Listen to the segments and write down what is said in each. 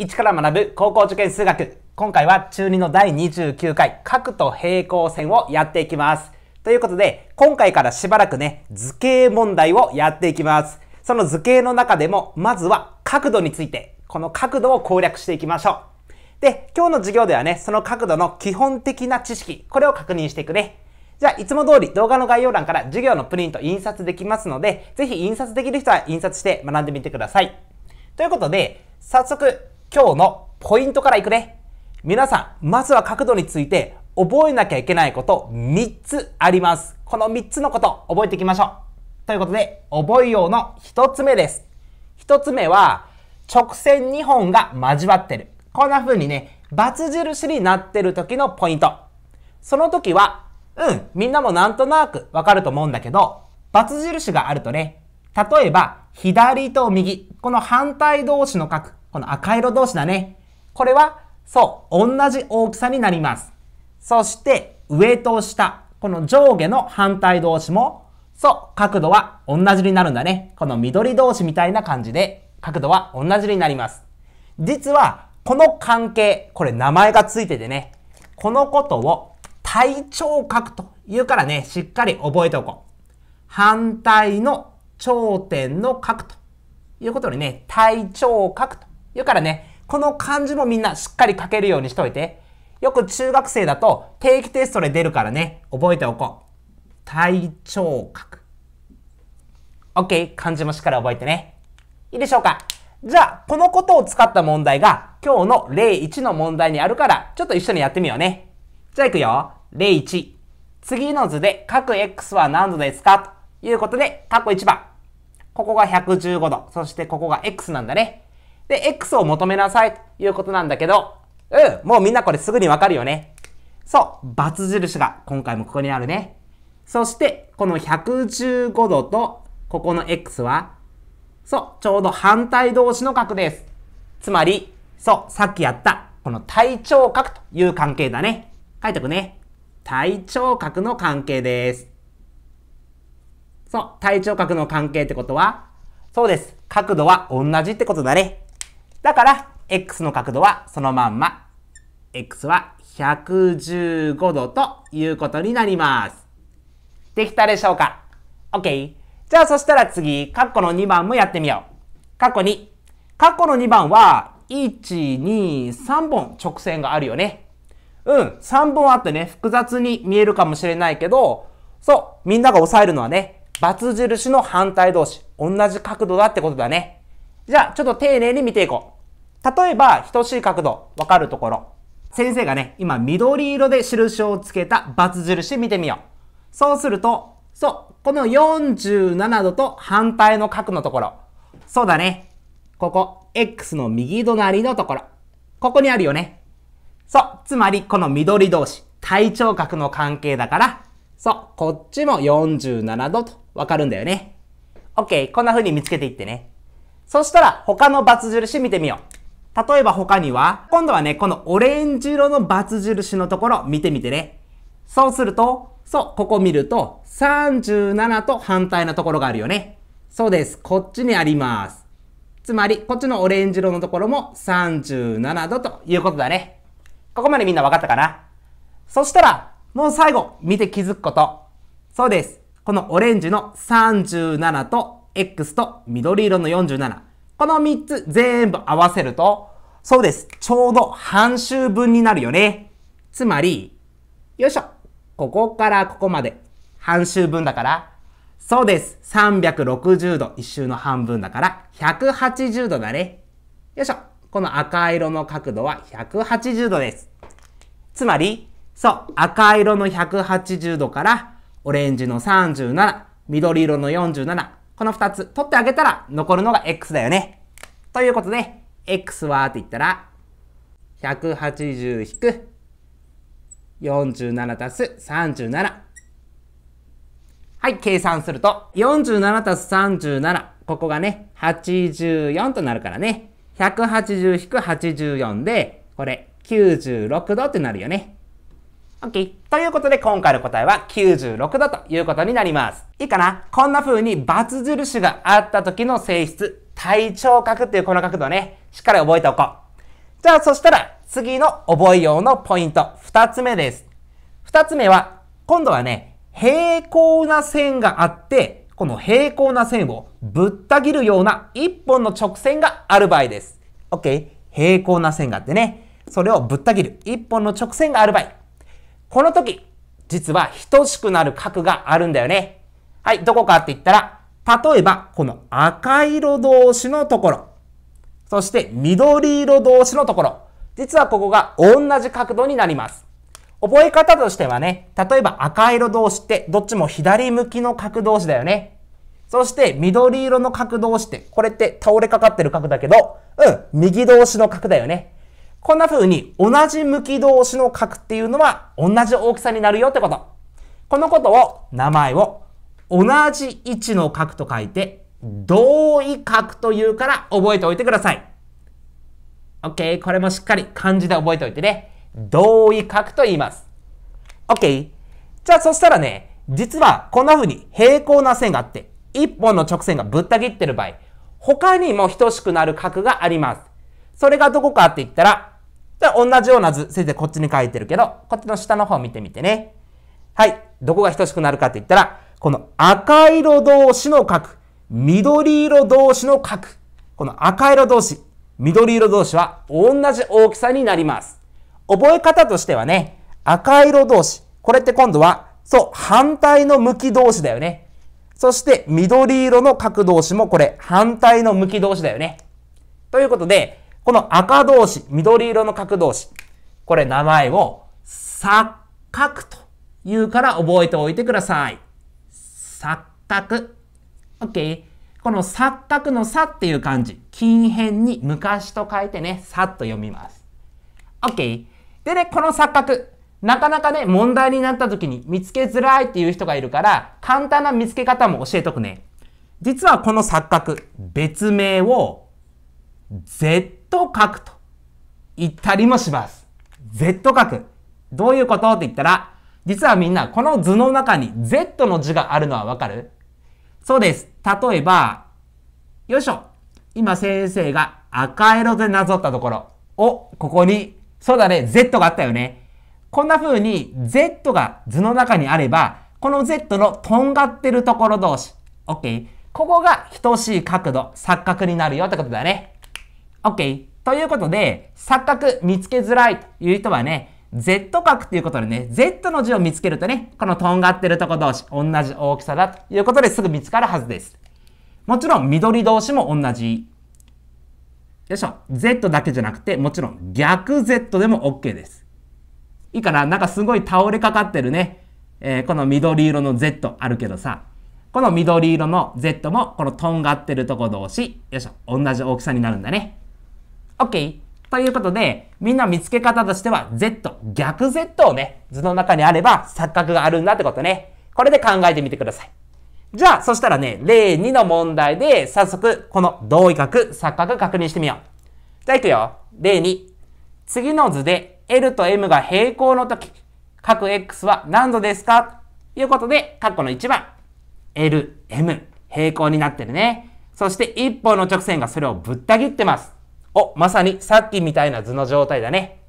一から学ぶ高校受験数学。今回は中2の第29回、角と平行線をやっていきます。ということで、今回からしばらくね、図形問題をやっていきます。その図形の中でも、まずは角度について、この角度を攻略していきましょう。で、今日の授業ではね、その角度の基本的な知識、これを確認していくね。じゃあ、いつも通り動画の概要欄から授業のプリント印刷できますので、ぜひ印刷できる人は印刷して学んでみてください。ということで、早速、今日のポイントからいくね。皆さん、まずは角度について覚えなきゃいけないこと3つあります。この3つのこと覚えていきましょう。ということで、覚えようの1つ目です。1つ目は、直線2本が交わってる。こんな風にね、×印になってる時のポイント。その時は、うん、みんなもなんとなくわかると思うんだけど、×印があるとね、例えば、左と右、この反対同士の角、この赤色同士だね。これは、そう、同じ大きさになります。そして、上と下、この上下の反対同士も、そう、角度は同じになるんだね。この緑同士みたいな感じで、角度は同じになります。実は、この関係、これ名前がついててね、このことを対頂角と言うからね、しっかり覚えておこう。反対の頂点の角ということにね、対頂角と言うからね、この漢字もみんなしっかり書けるようにしといて。よく中学生だと定期テストで出るからね、覚えておこう。体調覚。OK、漢字もしっかり覚えてね。いいでしょうかじゃあ、このことを使った問題が今日の例1の問題にあるから、ちょっと一緒にやってみようね。じゃあいくよ。例1。次の図で角 x は何度ですかということで、過去1番。ここが115度。そしてここが x なんだね。で、X を求めなさいということなんだけど、うん、もうみんなこれすぐにわかるよね。そう、バツ印が今回もここにあるね。そして、この115度と、ここの X は、そう、ちょうど反対同士の角です。つまり、そう、さっきやった、この対頂角という関係だね。書いておくね。対頂角の関係です。そう、対頂角の関係ってことは、そうです。角度は同じってことだね。だから、x の角度はそのまんま。x は115度ということになります。できたでしょうか ?OK。じゃあそしたら次、カッコの2番もやってみよう。カッコ2。カッコの2番は、1、2、3本直線があるよね。うん、3本あってね、複雑に見えるかもしれないけど、そう、みんなが押さえるのはね、×印の反対同士、同じ角度だってことだね。じゃあ、ちょっと丁寧に見ていこう。例えば、等しい角度、わかるところ。先生がね、今、緑色で印をつけた×印見てみよう。そうすると、そう、この47度と反対の角のところ。そうだね。ここ、x の右隣のところ。ここにあるよね。そう、つまりこの緑同士、対頂角の関係だから、そう、こっちも47度とわかるんだよね。OK、こんな風に見つけていってね。そしたら他のバツ印見てみよう。例えば他には、今度はね、このオレンジ色のバツ印のところ見てみてね。そうすると、そう、ここ見ると37と反対のところがあるよね。そうです。こっちにあります。つまり、こっちのオレンジ色のところも37度ということだね。ここまでみんな分かったかなそしたら、もう最後、見て気づくこと。そうです。このオレンジの37と X と緑色の47。この3つ全部合わせると、そうです。ちょうど半周分になるよね。つまり、よいしょ。ここからここまで。半周分だから、そうです。360度一周の半分だから、180度だね。よいしょ。この赤色の角度は180度です。つまり、そう、赤色の180度から、オレンジの37、緑色の47、この2つ取ってあげたら残るのが x だよね。ということで、x はって言ったら、180引く47足す37。はい、計算すると、47足す37、ここがね、84となるからね。180引く84で、これ、96度ってなるよね。OK。ということで今回の答えは96度ということになります。いいかなこんな風に×印があった時の性質、体調角っていうこの角度ね、しっかり覚えておこう。じゃあそしたら次の覚えようのポイント、二つ目です。二つ目は、今度はね、平行な線があって、この平行な線をぶった切るような一本の直線がある場合です。OK。平行な線があってね、それをぶった切る一本の直線がある場合。この時、実は等しくなる角があるんだよね。はい、どこかって言ったら、例えば、この赤色同士のところ、そして緑色同士のところ、実はここが同じ角度になります。覚え方としてはね、例えば赤色同士ってどっちも左向きの角同士だよね。そして緑色の角同士って、これって倒れかかってる角だけど、うん、右同士の角だよね。こんな風に同じ向き同士の角っていうのは同じ大きさになるよってこと。このことを、名前を同じ位置の角と書いて、同位角というから覚えておいてください。OK。これもしっかり漢字で覚えておいてね。同位角と言います。OK。じゃあそしたらね、実はこんな風に平行な線があって、一本の直線がぶった切ってる場合、他にも等しくなる角があります。それがどこかって言ったら、じあ同じような図、先生こっちに書いてるけど、こっちの下の方見てみてね。はい。どこが等しくなるかって言ったら、この赤色同士の角、緑色同士の角。この赤色同士、緑色同士は同じ大きさになります。覚え方としてはね、赤色同士。これって今度は、そう、反対の向き同士だよね。そして緑色の角同士もこれ、反対の向き同士だよね。ということで、この赤同士、緑色の角同士、これ名前を錯覚というから覚えておいてください。錯覚。OK。この錯覚の差っていう漢字、近辺に昔と書いてね、さっと読みます。OK。でね、この錯覚、なかなかね、問題になった時に見つけづらいっていう人がいるから、簡単な見つけ方も教えとくね。実はこの錯覚、別名を、絶と書くと言ったりもします。Z 書く。どういうことって言ったら、実はみんなこの図の中に Z の字があるのはわかるそうです。例えば、よいしょ。今先生が赤色でなぞったところ。お、ここに、そうだね、Z があったよね。こんな風に Z が図の中にあれば、この Z のとんがってるところ同士。OK。ここが等しい角度、錯覚になるよってことだね。OK。ということで、錯覚見つけづらいという人はね、Z 角っていうことでね、Z の字を見つけるとね、このとんがってるとこ同士、同じ大きさだということですぐ見つかるはずです。もちろん緑同士も同じ。よいしょ。Z だけじゃなくて、もちろん逆 Z でも OK です。いいかななんかすごい倒れかかってるね。えー、この緑色の Z あるけどさ、この緑色の Z もこのとんがってるとこ同士、よいしょ、同じ大きさになるんだね。OK! ということで、みんな見つけ方としては Z、逆 Z をね、図の中にあれば錯覚があるんだってことね。これで考えてみてください。じゃあ、そしたらね、例2の問題で、早速、この同位角、錯覚確認してみよう。じゃあ、いくよ。例2。次の図で、L と M が平行の時、各 X は何度ですかということで、括弧の1番。L、M、平行になってるね。そして、一方の直線がそれをぶった切ってます。お、まさにさっきみたいな図の状態だね。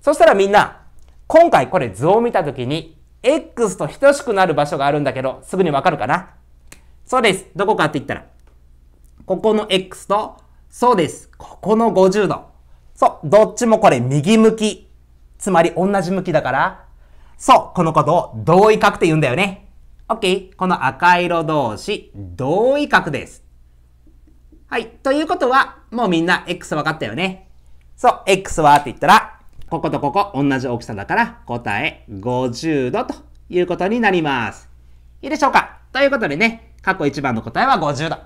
そしたらみんな、今回これ図を見たときに、x と等しくなる場所があるんだけど、すぐにわかるかなそうです。どこかって言ったら、ここの x と、そうです。ここの50度。そう。どっちもこれ右向き。つまり同じ向きだから、そう。このことを同位角って言うんだよね。OK。この赤色同士、同位角です。はい。ということは、もうみんな X 分かったよね。そう、X はって言ったら、こことここ同じ大きさだから答え50度ということになります。いいでしょうかということでね、過去1番の答えは50度。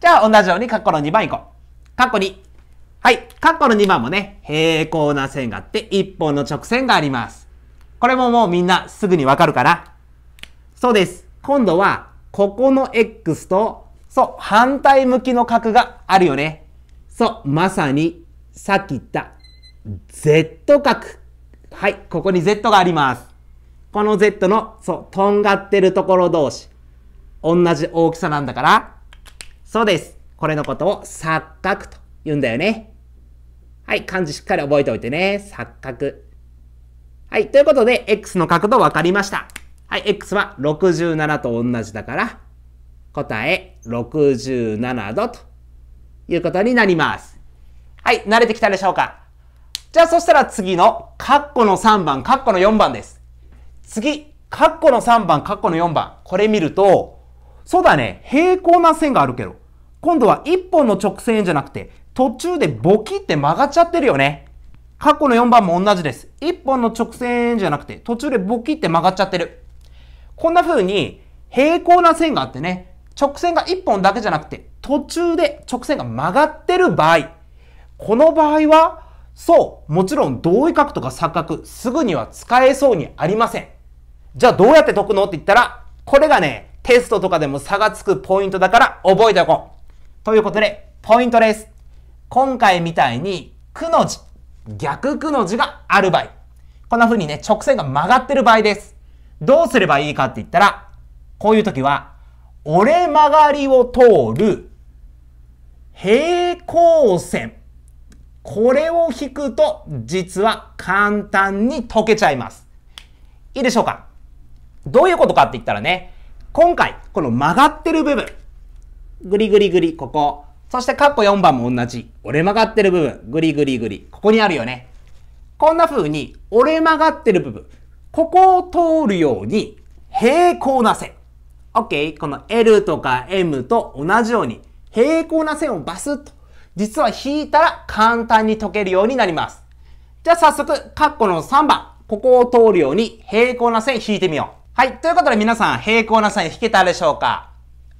じゃあ同じように過去の2番いこう。過去2。はい。過去の2番もね、平行な線があって1本の直線があります。これももうみんなすぐにわかるから。そうです。今度は、ここの x と、そう、反対向きの角があるよね。そう、まさに、さっき言った、Z 角。はい、ここに Z があります。この Z の、そう、とんがってるところ同士、同じ大きさなんだから、そうです。これのことを錯覚と言うんだよね。はい、漢字しっかり覚えておいてね。錯覚。はい、ということで、x の角度分かりました。はい、x は67と同じだから、答え67度ということになります。はい、慣れてきたでしょうかじゃあそしたら次の、カッコの3番、カッコの4番です。次、カッコの3番、カッコの4番。これ見ると、そうだね、平行な線があるけど、今度は1本の直線じゃなくて、途中でボキって曲がっちゃってるよね。カッコの4番も同じです。1本の直線じゃなくて、途中でボキって曲がっちゃってる。こんな風に、平行な線があってね、直線が1本だけじゃなくて、途中で直線が曲がってる場合、この場合は、そう、もちろん同位角とか錯角、すぐには使えそうにありません。じゃあどうやって解くのって言ったら、これがね、テストとかでも差がつくポイントだから覚えておこう。ということで、ポイントです。今回みたいに、くの字、逆くの字がある場合。こんな風にね、直線が曲がってる場合です。どうすればいいかって言ったら、こういう時は、折れ曲がりを通る平行線。これを引くと実は簡単に解けちゃいます。いいでしょうかどういうことかって言ったらね、今回この曲がってる部分、ぐりぐりぐり、ここ。そしてカッコ4番も同じ。折れ曲がってる部分、ぐりぐりぐり、ここにあるよね。こんな風に折れ曲がってる部分、ここを通るように平行な線。OK? この L とか M と同じように平行な線をバスッと、実は引いたら簡単に解けるようになります。じゃあ早速、カッコの3番、ここを通るように平行な線引いてみよう。はい。ということで皆さん、平行な線引けたでしょうか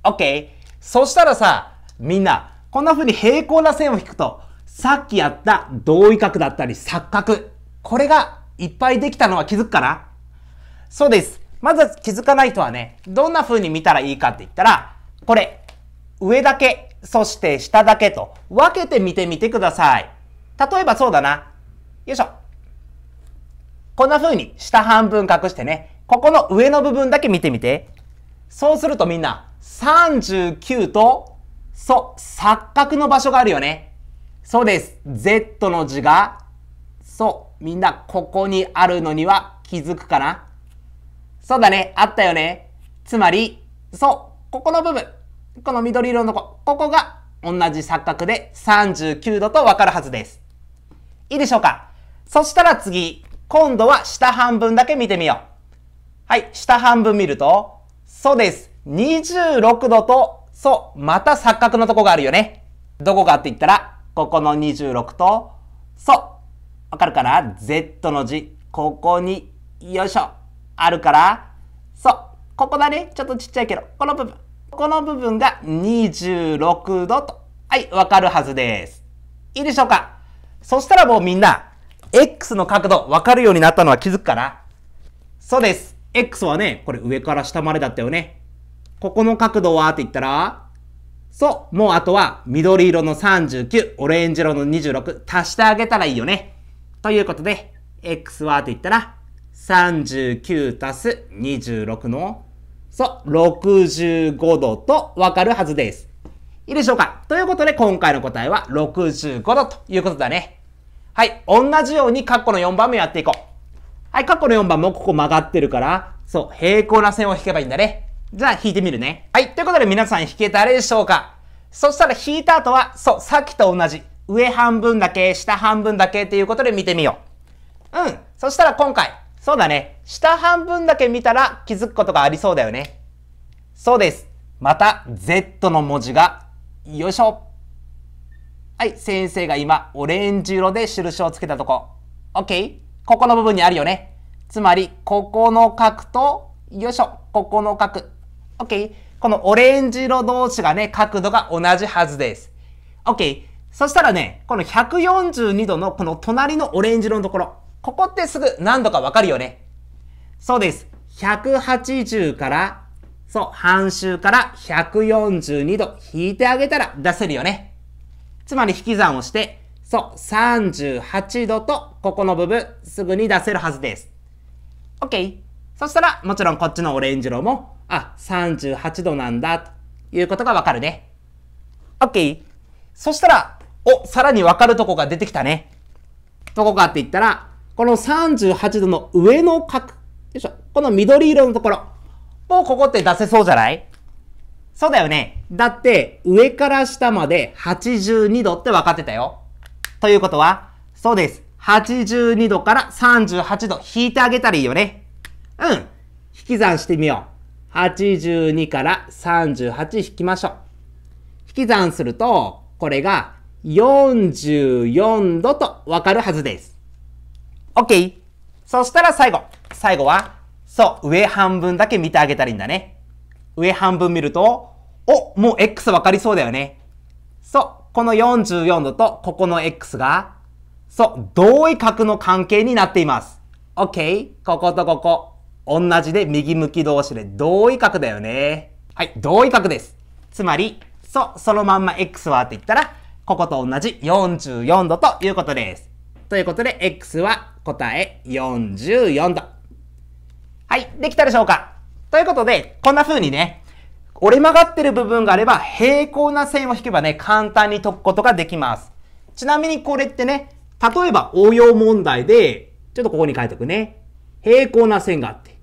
?OK。そしたらさ、みんな、こんな風に平行な線を引くと、さっきやった同位角だったり錯角。これがいっぱいできたのは気づくかなそうです。まず気づかない人はね、どんな風に見たらいいかって言ったら、これ、上だけ、そして下だけと分けて見てみてください。例えばそうだな。よいしょ。こんな風に下半分隠してね、ここの上の部分だけ見てみて。そうするとみんな、39と、そう、錯覚の場所があるよね。そうです。Z の字が、そう、みんなここにあるのには気づくかなそうだね、あったよね。つまり、そう、ここの部分。この緑色のこここが同じ錯覚で39度とわかるはずです。いいでしょうかそしたら次、今度は下半分だけ見てみよう。はい、下半分見ると、そうです。26度と、そう、また錯覚のとこがあるよね。どこかって言ったら、ここの26と、そう、わかるかな ?Z の字、ここに、よいしょ、あるから、そう、ここだね。ちょっとちっちゃいけど、この部分。この部分が26度と、はい、わかるはずです。いいでしょうかそしたらもうみんな、X の角度わかるようになったのは気づくかなそうです。X はね、これ上から下までだったよね。ここの角度はって言ったら、そう、もうあとは緑色の39、オレンジ色の26足してあげたらいいよね。ということで、X はって言ったら、39足す26のそう、65度とわかるはずです。いいでしょうかということで、今回の答えは65度ということだね。はい、同じようにカッコの4番目やっていこう。はい、カッコの4番もここ曲がってるから、そう、平行な線を引けばいいんだね。じゃあ、引いてみるね。はい、ということで皆さん引けたでしょうかそしたら引いた後は、そう、さっきと同じ。上半分だけ、下半分だけっていうことで見てみよう。うん。そしたら今回、そうだね。下半分だけ見たら気づくことがありそうだよね。そうです。また Z の文字が、よいしょ。はい、先生が今、オレンジ色で印をつけたとこ。OK? ここの部分にあるよね。つまり、ここの角と、よいしょ、ここの角。OK? このオレンジ色同士がね、角度が同じはずです。OK? そしたらね、この142度のこの隣のオレンジ色のところ。ここってすぐ何度かわかるよね。そうです。180から、そう、半周から142度引いてあげたら出せるよね。つまり引き算をして、そう、38度とここの部分すぐに出せるはずです。OK。そしたら、もちろんこっちのオレンジ色も、あ、38度なんだ、ということがわかるね。OK。そしたら、お、さらにわかるとこが出てきたね。どこかって言ったら、この38度の上の角、よいしょ、この緑色のところ、もうここって出せそうじゃないそうだよね。だって、上から下まで82度って分かってたよ。ということは、そうです。82度から38度引いてあげたらいいよね。うん。引き算してみよう。82から38引きましょう。引き算すると、これが44度と分かるはずです。OK。そしたら最後。最後は、そう、上半分だけ見てあげたらいいんだね。上半分見ると、お、もう X 分かりそうだよね。そう、この44度とここの X が、そう、同位角の関係になっています。OK。こことここ。同じで右向き同士で同位角だよね。はい、同位角です。つまり、そう、そのまんま X はって言ったら、ここと同じ44度ということです。ということで、X は答え44度。はい、できたでしょうかということで、こんな風にね、折れ曲がってる部分があれば、平行な線を引けばね、簡単に解くことができます。ちなみにこれってね、例えば応用問題で、ちょっとここに書いておくね。平行な線があって、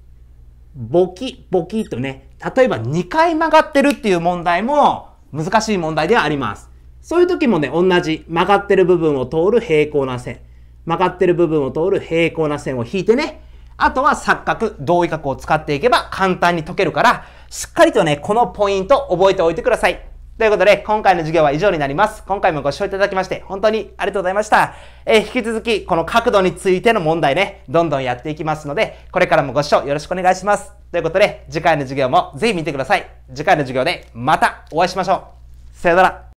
ボキ、ボキとね、例えば2回曲がってるっていう問題も難しい問題ではあります。そういう時もね、同じ曲がってる部分を通る平行な線。曲がってる部分を通る平行な線を引いてね、あとは錯覚、同位角を使っていけば簡単に解けるから、しっかりとね、このポイント覚えておいてください。ということで、今回の授業は以上になります。今回もご視聴いただきまして、本当にありがとうございました。えー、引き続き、この角度についての問題ね、どんどんやっていきますので、これからもご視聴よろしくお願いします。ということで、次回の授業もぜひ見てください。次回の授業でまたお会いしましょう。さよなら。